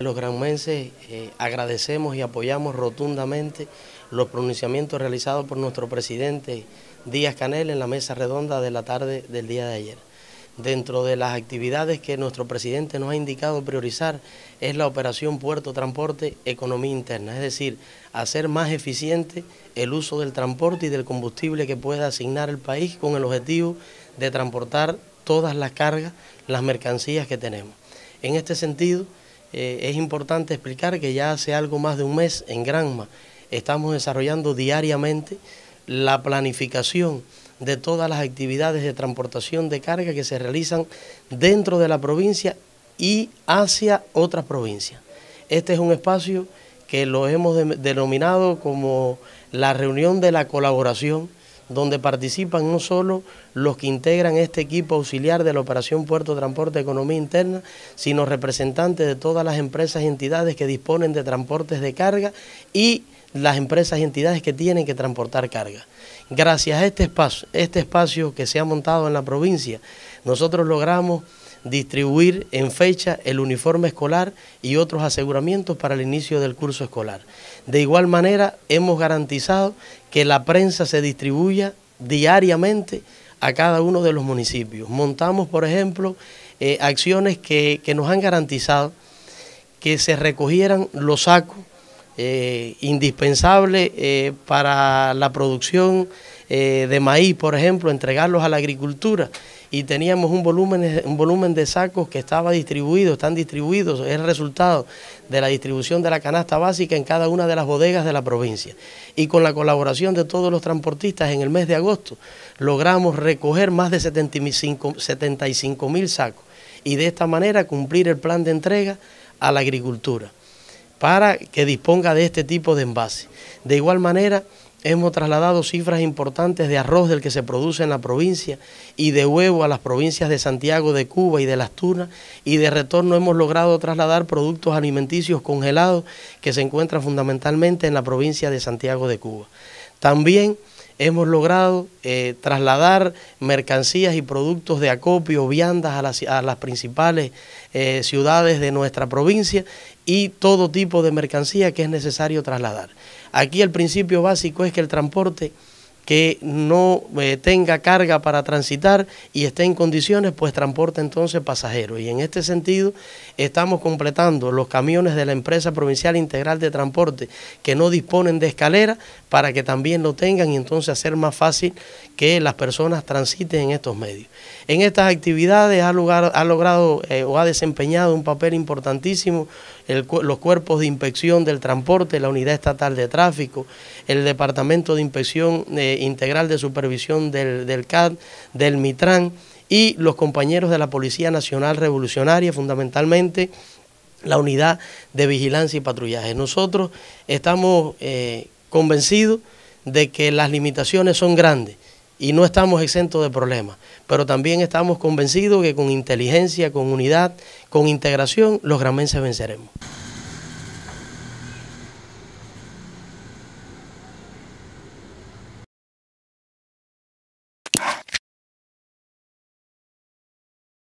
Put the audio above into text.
Los granmenses eh, agradecemos y apoyamos rotundamente los pronunciamientos realizados por nuestro presidente Díaz Canel en la mesa redonda de la tarde del día de ayer. Dentro de las actividades que nuestro presidente nos ha indicado priorizar es la operación Puerto Transporte Economía Interna, es decir, hacer más eficiente el uso del transporte y del combustible que pueda asignar el país con el objetivo de transportar todas las cargas, las mercancías que tenemos. En este sentido, eh, es importante explicar que ya hace algo más de un mes en Granma estamos desarrollando diariamente la planificación de todas las actividades de transportación de carga que se realizan dentro de la provincia y hacia otras provincias. Este es un espacio que lo hemos denominado como la reunión de la colaboración donde participan no solo los que integran este equipo auxiliar de la Operación Puerto Transporte Economía Interna, sino representantes de todas las empresas y entidades que disponen de transportes de carga y las empresas y entidades que tienen que transportar carga. Gracias a este espacio, este espacio que se ha montado en la provincia, nosotros logramos distribuir en fecha el uniforme escolar y otros aseguramientos para el inicio del curso escolar. De igual manera, hemos garantizado que la prensa se distribuya diariamente a cada uno de los municipios. Montamos, por ejemplo, eh, acciones que, nos han garantizado que se recogieran los sacos eh, indispensables eh, para la producción de maíz, por ejemplo, entregarlos a la agricultura y teníamos un volumen, un volumen de sacos que estaba distribuido, están distribuidos, es el resultado de la distribución de la canasta básica en cada una de las bodegas de la provincia. Y con la colaboración de todos los transportistas en el mes de agosto logramos recoger más de 75 mil sacos y de esta manera cumplir el plan de entrega a la agricultura para que disponga de este tipo de envase. De igual manera, Hemos trasladado cifras importantes de arroz del que se produce en la provincia y de huevo a las provincias de Santiago de Cuba y de Las Tunas y de retorno hemos logrado trasladar productos alimenticios congelados que se encuentran fundamentalmente en la provincia de Santiago de Cuba. También hemos logrado eh, trasladar mercancías y productos de acopio, viandas a las, principales eh, ciudades de nuestra provincia y todo tipo de mercancía que es necesario trasladar. Aquí el principio básico es que el transporte que no eh, tenga carga para transitar y esté en condiciones, pues transporte entonces pasajeros. Y en este sentido, estamos completando los camiones de la empresa provincial integral de transporte que no disponen de escalera para que también lo tengan y entonces hacer más fácil que las personas transiten en estos medios. En estas actividades ha, lugar, ha logrado eh, o ha desempeñado un papel importantísimo los cuerpos de inspección del transporte, la unidad estatal de tráfico, el departamento de inspección. Eh, Integral de Supervisión del, CAD, del MITRAN y los compañeros de la Policía Nacional Revolucionaria, fundamentalmente la unidad de vigilancia y patrullaje. Nosotros estamos eh, convencidos de que las limitaciones son grandes y no estamos exentos de problemas, pero también estamos convencidos que con inteligencia, con unidad, con integración, los gramenses venceremos.